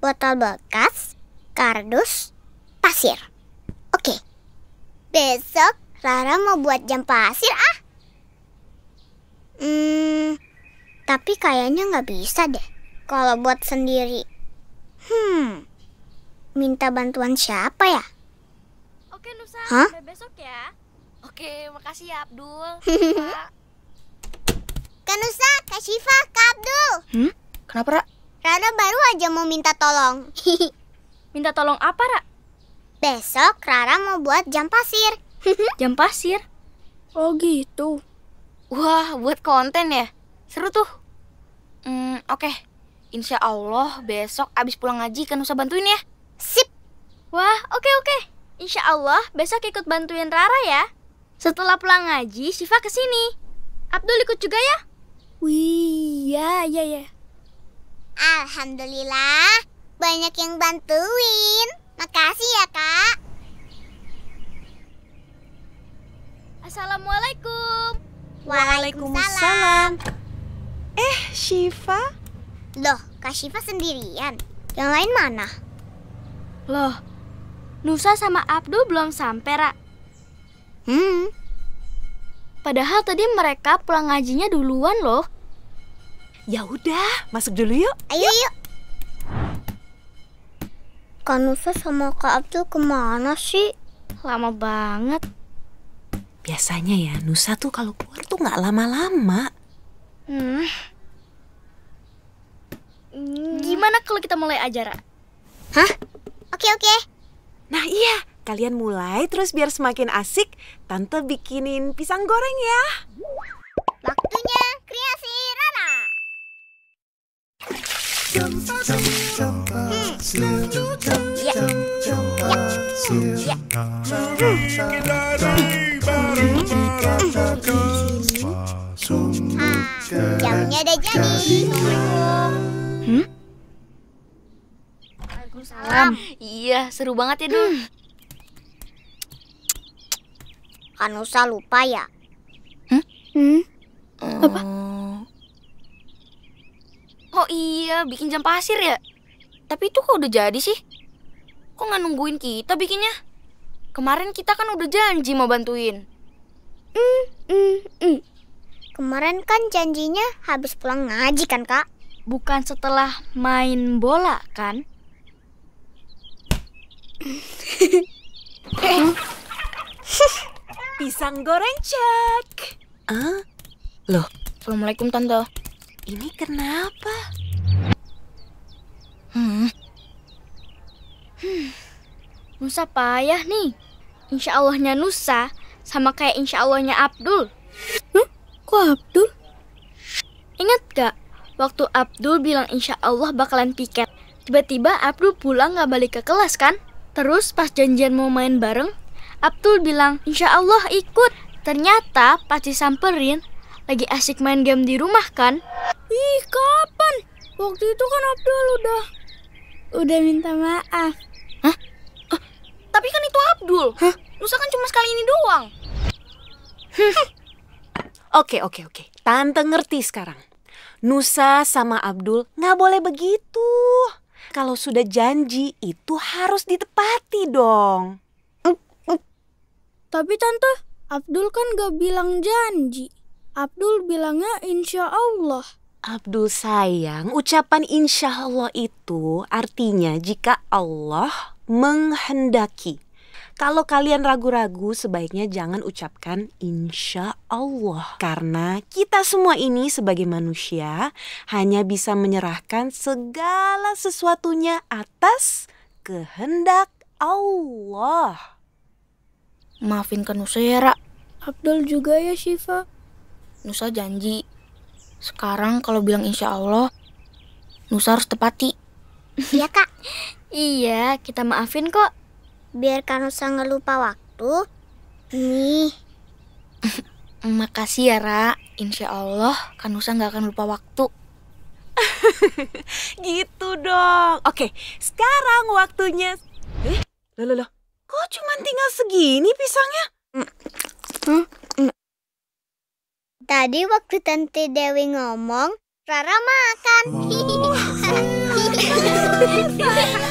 botol bekas, kardus, pasir. Oke, besok Rara mau buat jam pasir ah. Hmm, tapi kayaknya nggak bisa deh kalau buat sendiri. Hmm, minta bantuan siapa ya? Oke Nusa, huh? besok ya. Oke, makasih ya Abdul. Kak kan Nusa, Kak Syifa, Kak Abdul. Hmm? Kenapa, Ra? Rara baru aja mau minta tolong. minta tolong apa, Ra? Besok Rara mau buat jam pasir. jam pasir? Oh gitu. Wah, buat konten ya? Seru tuh. Hmm, oke. Okay. Insya Allah besok abis pulang ngaji kan usah bantuin ya. Sip. Wah, oke okay, oke. Okay. Insya Allah besok ikut bantuin Rara ya. Setelah pulang ngaji, Siva kesini. Abdul ikut juga ya? Wih, ya, ya, ya. Alhamdulillah, banyak yang bantuin. Makasih ya, Kak. Assalamualaikum. Waalaikumsalam. Eh, Syifa? Loh, Kak Syifa sendirian. Yang lain mana? Loh, Nusa sama Abdul belum sampai, Ra. Hmm. Padahal tadi mereka pulang ngajinya duluan loh. Ya udah, masuk dulu yuk. Ayo yuk. Nusa sama Kak Abdul kemana sih? Lama banget. Biasanya ya, Nusa tuh kalau keluar tuh nggak lama-lama. Hmm. hmm. Gimana kalau kita mulai aja, Ra? Hah? Oke, oke. Nah iya, kalian mulai terus biar semakin asik, Tante bikinin pisang goreng ya. Waktunya kreasi Iya, seru banget ya, Dul. Kan Kanusa lupa ya? Hmm? Hmm? Apa? Oh iya, bikin jam pasir ya? Tapi itu kok udah jadi sih? Kok nggak nungguin kita bikinnya? Kemarin kita kan udah janji mau bantuin. Hmm, hmm, hmm. Kemarin kan janjinya habis pulang ngaji kan, Kak? Bukan setelah main bola kan? Eh. Pisang goreng cek. Ah? Loh, Assalamualaikum Tante ini kenapa? Hmm. Hmm. Nusa payah nih. Insya Allahnya Nusa sama kayak Insya Allahnya Abdul. Huh? Kok Abdul? Ingat gak waktu Abdul bilang Insya Allah bakalan piket? Tiba-tiba Abdul pulang gak balik ke kelas kan? Terus pas janjian mau main bareng, Abdul bilang Insya Allah ikut. Ternyata pas disamperin, lagi asik main game di rumah kan? Ih, kapan? Waktu itu kan Abdul udah... Udah minta maaf. Hah? Uh, tapi kan itu Abdul. Hah? Nusa kan cuma sekali ini doang. Oke, oke, oke. Tante ngerti sekarang. Nusa sama Abdul nggak boleh begitu. Kalau sudah janji itu harus ditepati dong. Tapi tante, Abdul kan gak bilang janji. Abdul bilangnya insya Allah. Abdul sayang, ucapan insya Allah itu artinya jika Allah menghendaki. Kalau kalian ragu-ragu, sebaiknya jangan ucapkan insya Allah. Karena kita semua ini sebagai manusia hanya bisa menyerahkan segala sesuatunya atas kehendak Allah. Maafin ke Nusa ya, Ra. Abdul juga ya, Syifa. Nusa janji sekarang kalau bilang insya Allah, Nusa harus tepati. Iya kak. iya, kita maafin kok. Biar Kak Nusa nggak lupa waktu. Nih. Makasih ya Ra. Insya Allah Kak Nusa nggak akan lupa waktu. gitu dong. Oke, sekarang waktunya. Eh, loh loh loh. Kok cuma tinggal segini pisangnya? Hmm. Tadi waktu Tante Dewi ngomong, Rara makan. Oh.